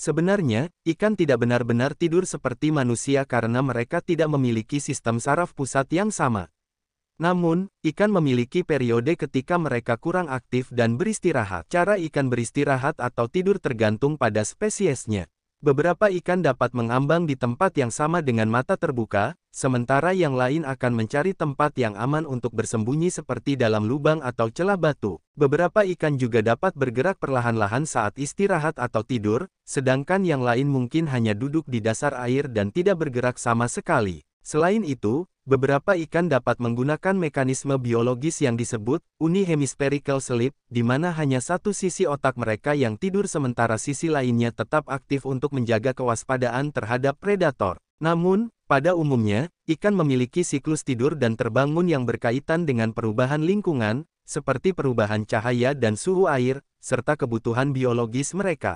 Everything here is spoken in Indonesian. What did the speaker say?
Sebenarnya, ikan tidak benar-benar tidur seperti manusia karena mereka tidak memiliki sistem saraf pusat yang sama. Namun, ikan memiliki periode ketika mereka kurang aktif dan beristirahat. Cara ikan beristirahat atau tidur tergantung pada spesiesnya. Beberapa ikan dapat mengambang di tempat yang sama dengan mata terbuka, sementara yang lain akan mencari tempat yang aman untuk bersembunyi seperti dalam lubang atau celah batu. Beberapa ikan juga dapat bergerak perlahan-lahan saat istirahat atau tidur, sedangkan yang lain mungkin hanya duduk di dasar air dan tidak bergerak sama sekali. Selain itu, Beberapa ikan dapat menggunakan mekanisme biologis yang disebut unihemispherical sleep, di mana hanya satu sisi otak mereka yang tidur sementara sisi lainnya tetap aktif untuk menjaga kewaspadaan terhadap predator. Namun, pada umumnya, ikan memiliki siklus tidur dan terbangun yang berkaitan dengan perubahan lingkungan, seperti perubahan cahaya dan suhu air, serta kebutuhan biologis mereka.